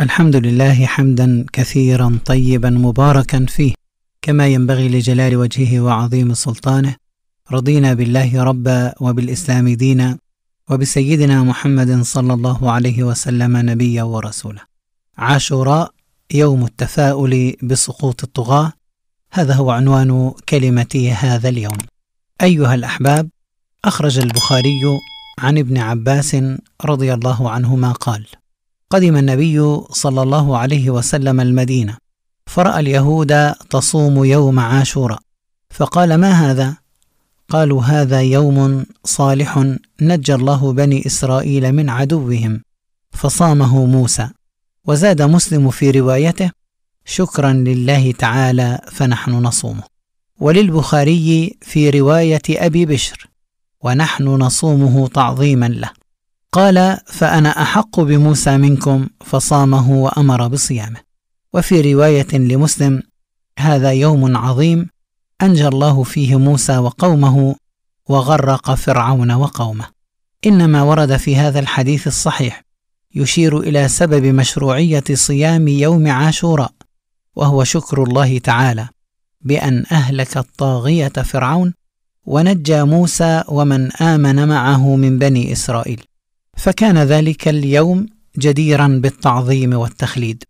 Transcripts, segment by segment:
الحمد لله حمدا كثيرا طيبا مباركا فيه كما ينبغي لجلال وجهه وعظيم سلطانه رضينا بالله ربا وبالاسلام دينا وبسيدنا محمد صلى الله عليه وسلم نبيا ورسولا عاشوراء يوم التفاؤل بسقوط الطغاه هذا هو عنوان كلمتي هذا اليوم ايها الاحباب اخرج البخاري عن ابن عباس رضي الله عنهما قال قدم النبي صلى الله عليه وسلم المدينة فرأى اليهود تصوم يوم عاشوراء فقال ما هذا؟ قالوا هذا يوم صالح نجى الله بني إسرائيل من عدوهم فصامه موسى وزاد مسلم في روايته شكرا لله تعالى فنحن نصومه وللبخاري في رواية أبي بشر ونحن نصومه تعظيما له قال فأنا أحق بموسى منكم فصامه وأمر بصيامه وفي رواية لمسلم هذا يوم عظيم أنجى الله فيه موسى وقومه وغرق فرعون وقومه إنما ورد في هذا الحديث الصحيح يشير إلى سبب مشروعية صيام يوم عاشوراء وهو شكر الله تعالى بأن أهلك الطاغية فرعون ونجى موسى ومن آمن معه من بني إسرائيل فكان ذلك اليوم جديرا بالتعظيم والتخليد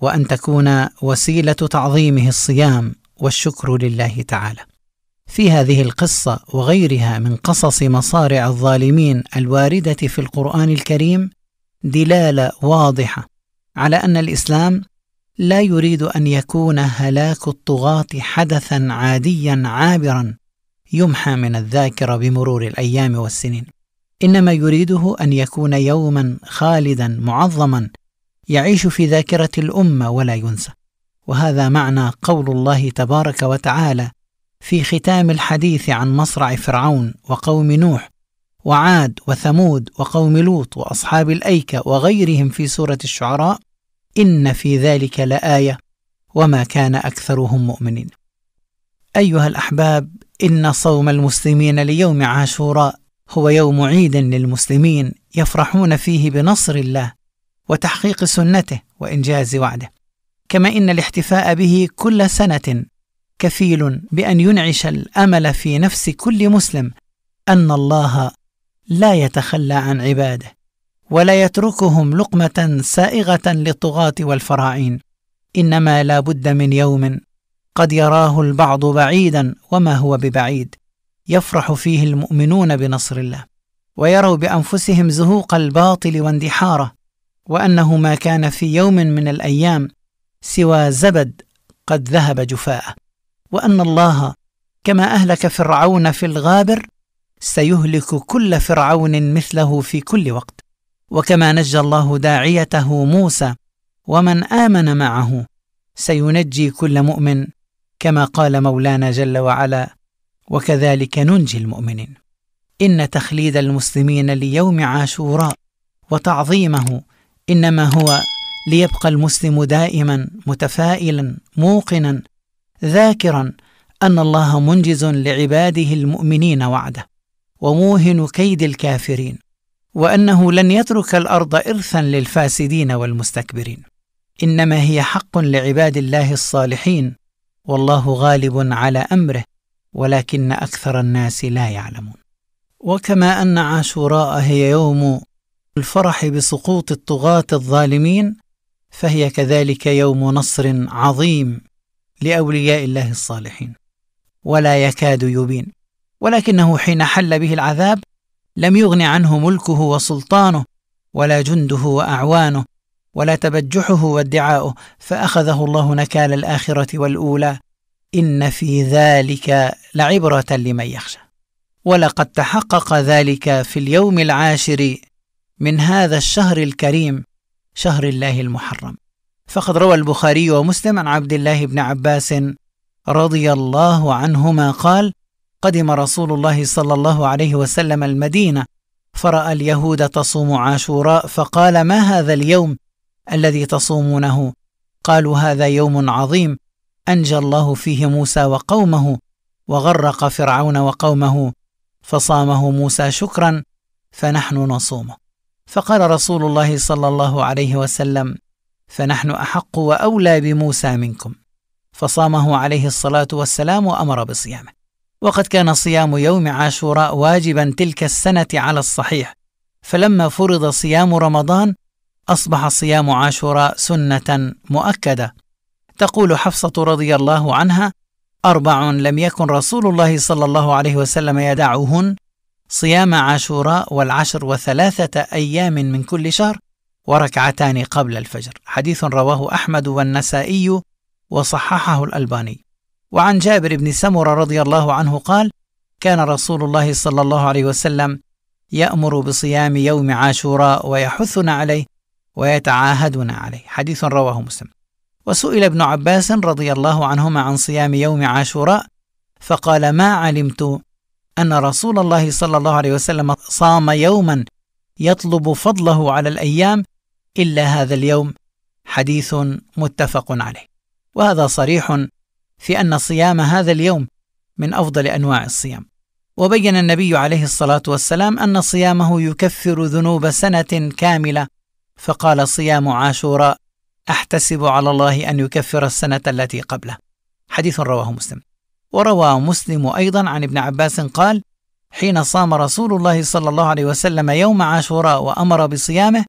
وان تكون وسيله تعظيمه الصيام والشكر لله تعالى في هذه القصه وغيرها من قصص مصارع الظالمين الوارده في القران الكريم دلاله واضحه على ان الاسلام لا يريد ان يكون هلاك الطغاه حدثا عاديا عابرا يمحى من الذاكره بمرور الايام والسنين انما يريده ان يكون يوما خالدا معظما يعيش في ذاكره الامه ولا ينسى وهذا معنى قول الله تبارك وتعالى في ختام الحديث عن مصرع فرعون وقوم نوح وعاد وثمود وقوم لوط واصحاب الايكه وغيرهم في سوره الشعراء ان في ذلك لايه وما كان اكثرهم مؤمنين ايها الاحباب ان صوم المسلمين ليوم عاشوراء هو يوم عيد للمسلمين يفرحون فيه بنصر الله وتحقيق سنته وانجاز وعده كما ان الاحتفاء به كل سنه كفيل بان ينعش الامل في نفس كل مسلم ان الله لا يتخلى عن عباده ولا يتركهم لقمه سائغه للطغاه والفراعين انما لا بد من يوم قد يراه البعض بعيدا وما هو ببعيد يفرح فيه المؤمنون بنصر الله ويروا بانفسهم زهوق الباطل واندحاره وانه ما كان في يوم من الايام سوى زبد قد ذهب جفاءه وان الله كما اهلك فرعون في الغابر سيهلك كل فرعون مثله في كل وقت وكما نجى الله داعيته موسى ومن امن معه سينجي كل مؤمن كما قال مولانا جل وعلا وكذلك ننجي المؤمنين إن تخليد المسلمين ليوم عاشوراء وتعظيمه إنما هو ليبقى المسلم دائما متفائلا موقنا ذاكرا أن الله منجز لعباده المؤمنين وعده وموهن كيد الكافرين وأنه لن يترك الأرض إرثا للفاسدين والمستكبرين إنما هي حق لعباد الله الصالحين والله غالب على أمره ولكن أكثر الناس لا يعلمون وكما أن عاشوراء هي يوم الفرح بسقوط الطغاة الظالمين فهي كذلك يوم نصر عظيم لأولياء الله الصالحين ولا يكاد يبين ولكنه حين حل به العذاب لم يغن عنه ملكه وسلطانه ولا جنده وأعوانه ولا تبجحه وادعاؤه فأخذه الله نكال الآخرة والأولى إن في ذلك لعبرة لمن يخشى ولقد تحقق ذلك في اليوم العاشر من هذا الشهر الكريم شهر الله المحرم فقد روى البخاري ومسلم عن عبد الله بن عباس رضي الله عنهما قال قدم رسول الله صلى الله عليه وسلم المدينه فراى اليهود تصوم عاشوراء فقال ما هذا اليوم الذي تصومونه قالوا هذا يوم عظيم انجى الله فيه موسى وقومه وغرق فرعون وقومه فصامه موسى شكرا فنحن نصومه فقال رسول الله صلى الله عليه وسلم فنحن احق واولى بموسى منكم فصامه عليه الصلاه والسلام وامر بصيامه وقد كان صيام يوم عاشوراء واجبا تلك السنه على الصحيح فلما فرض صيام رمضان اصبح صيام عاشوراء سنه مؤكده تقول حفصة رضي الله عنها أربع لم يكن رسول الله صلى الله عليه وسلم يدعهن صيام عاشوراء والعشر وثلاثة أيام من كل شهر وركعتان قبل الفجر حديث رواه أحمد والنسائي وصححه الألباني وعن جابر بن سمرة رضي الله عنه قال كان رسول الله صلى الله عليه وسلم يأمر بصيام يوم عاشوراء ويحثنا عليه ويتعاهدنا عليه حديث رواه مسلم وسئل ابن عباس رضي الله عنهما عن صيام يوم عاشوراء فقال ما علمت أن رسول الله صلى الله عليه وسلم صام يوما يطلب فضله على الأيام إلا هذا اليوم حديث متفق عليه وهذا صريح في أن صيام هذا اليوم من أفضل أنواع الصيام وبين النبي عليه الصلاة والسلام أن صيامه يكفر ذنوب سنة كاملة فقال صيام عاشوراء احتسب على الله ان يكفر السنه التي قبله حديث رواه مسلم وروى مسلم ايضا عن ابن عباس قال حين صام رسول الله صلى الله عليه وسلم يوم عاشوراء وامر بصيامه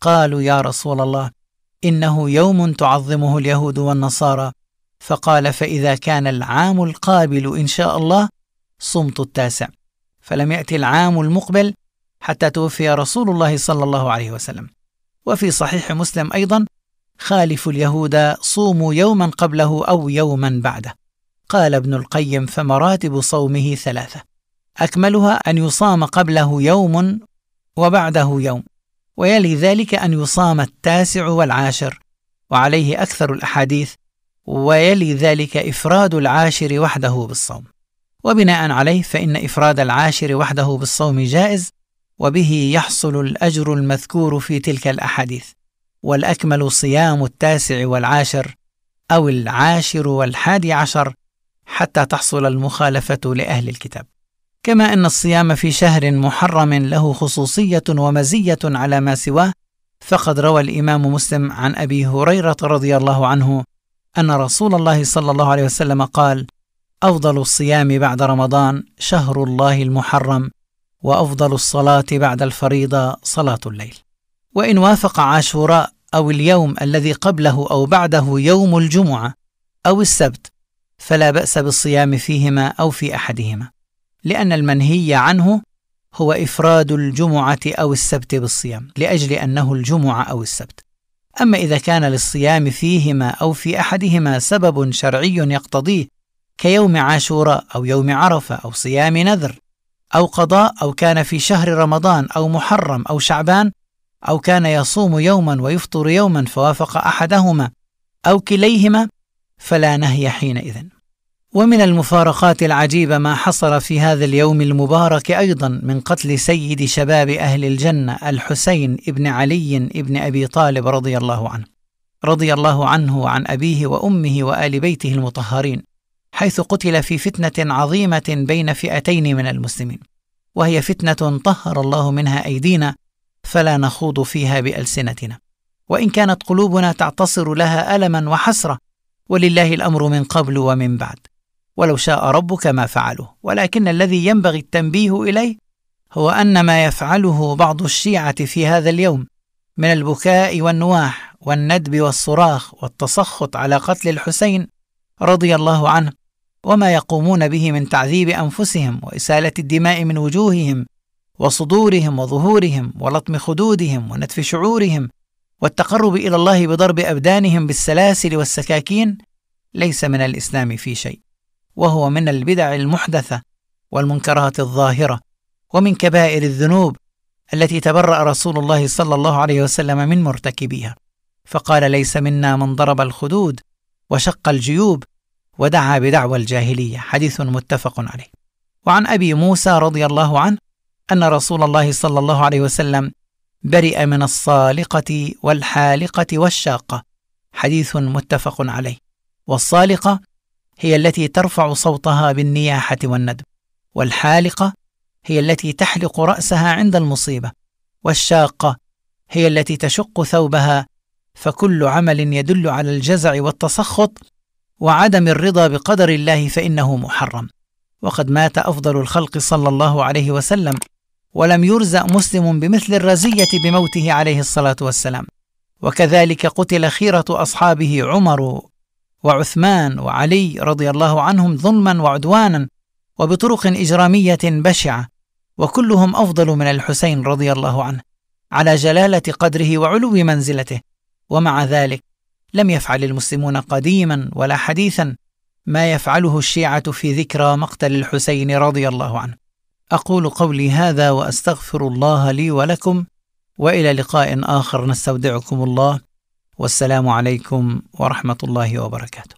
قالوا يا رسول الله انه يوم تعظمه اليهود والنصارى فقال فاذا كان العام القابل ان شاء الله صمت التاسع فلم ياتي العام المقبل حتى توفي رسول الله صلى الله عليه وسلم وفي صحيح مسلم ايضا خالف اليهود صوموا يوما قبله أو يوما بعده قال ابن القيم فمراتب صومه ثلاثة أكملها أن يصام قبله يوم وبعده يوم ويلي ذلك أن يصام التاسع والعاشر وعليه أكثر الأحاديث ويلي ذلك إفراد العاشر وحده بالصوم وبناء عليه فإن إفراد العاشر وحده بالصوم جائز وبه يحصل الأجر المذكور في تلك الأحاديث والأكمل صيام التاسع والعاشر أو العاشر والحادي عشر حتى تحصل المخالفة لأهل الكتاب كما أن الصيام في شهر محرم له خصوصية ومزية على ما سواه فقد روى الإمام مسلم عن أبي هريرة رضي الله عنه أن رسول الله صلى الله عليه وسلم قال: أفضل الصيام بعد رمضان شهر الله المحرم، وأفضل الصلاة بعد الفريضة صلاة الليل. وإن وافق عاشوراء أو اليوم الذي قبله أو بعده يوم الجمعة أو السبت فلا بأس بالصيام فيهما أو في أحدهما لأن المنهي عنه هو إفراد الجمعة أو السبت بالصيام لأجل أنه الجمعة أو السبت أما إذا كان للصيام فيهما أو في أحدهما سبب شرعي يقتضيه كيوم عاشوراء أو يوم عرفة أو صيام نذر أو قضاء أو كان في شهر رمضان أو محرم أو شعبان أو كان يصوم يوما ويفطر يوما فوافق أحدهما أو كليهما فلا نهي حينئذ ومن المفارقات العجيبة ما حصل في هذا اليوم المبارك أيضا من قتل سيد شباب أهل الجنة الحسين ابن علي ابن أبي طالب رضي الله عنه رضي الله عنه وعن أبيه وأمه وآل بيته المطهرين حيث قتل في فتنة عظيمة بين فئتين من المسلمين وهي فتنة طهر الله منها أيدينا فلا نخوض فيها بالسنتنا وان كانت قلوبنا تعتصر لها الما وحسره ولله الامر من قبل ومن بعد ولو شاء ربك ما فعله ولكن الذي ينبغي التنبيه اليه هو ان ما يفعله بعض الشيعه في هذا اليوم من البكاء والنواح والندب والصراخ والتسخط على قتل الحسين رضي الله عنه وما يقومون به من تعذيب انفسهم واساله الدماء من وجوههم وصدورهم وظهورهم ولطم خدودهم ونتف شعورهم والتقرب الى الله بضرب ابدانهم بالسلاسل والسكاكين ليس من الاسلام في شيء وهو من البدع المحدثه والمنكرات الظاهره ومن كبائر الذنوب التي تبرأ رسول الله صلى الله عليه وسلم من مرتكبيها فقال ليس منا من ضرب الخدود وشق الجيوب ودعا بدعوى الجاهليه حديث متفق عليه وعن ابي موسى رضي الله عنه أن رسول الله صلى الله عليه وسلم برئ من الصالقة والحالقة والشاقة حديث متفق عليه والصالقة هي التي ترفع صوتها بالنياحة والندب والحالقة هي التي تحلق رأسها عند المصيبة والشاقة هي التي تشق ثوبها فكل عمل يدل على الجزع والتسخط وعدم الرضا بقدر الله فإنه محرم وقد مات أفضل الخلق صلى الله عليه وسلم ولم يرزق مسلم بمثل الرزية بموته عليه الصلاة والسلام وكذلك قتل خيرة أصحابه عمر وعثمان وعلي رضي الله عنهم ظلما وعدوانا وبطرق إجرامية بشعة وكلهم أفضل من الحسين رضي الله عنه على جلالة قدره وعلو منزلته ومع ذلك لم يفعل المسلمون قديما ولا حديثا ما يفعله الشيعة في ذكرى مقتل الحسين رضي الله عنه أقول قولي هذا وأستغفر الله لي ولكم وإلى لقاء آخر نستودعكم الله والسلام عليكم ورحمة الله وبركاته